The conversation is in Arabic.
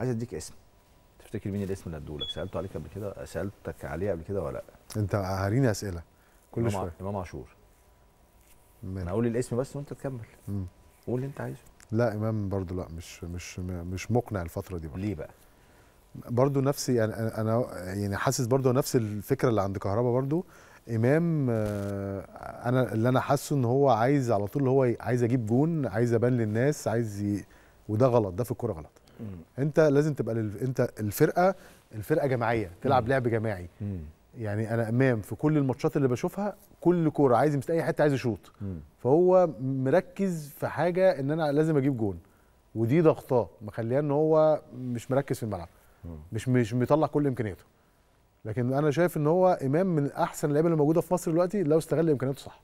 عايز اديك اسم تفتكر مين الاسم اللي ادولك سالته عليك قبل كده سالتك عليه قبل كده ولا لا انت هريني اسئله كل شويه امام عاشور انا اقول الاسم بس وانت تكمل قول اللي انت عايزه لا امام برضو لا مش مش مش مقنع الفتره دي برضو. ليه بقى برضو نفسي يعني انا انا يعني حاسس برضو نفس الفكره اللي عند كهربا برضو امام آه، انا اللي انا حاسه ان هو عايز على طول هو عايز اجيب جون عايز ابان للناس عايز ي... وده غلط ده في الكوره غلط انت لازم تبقى للف... انت الفرقه الفرقه جماعيه تلعب لعب جماعي يعني انا امام في كل الماتشات اللي بشوفها كل كوره عايز يمسك اي حته عايز يشوط فهو مركز في حاجه ان انا لازم اجيب جون ودي ضغطاه مخليه ان هو مش مركز في الملعب مش مش مطلع كل امكانياته لكن انا شايف ان هو امام من احسن اللعيبه اللي موجوده في مصر دلوقتي لو استغل امكانياته صح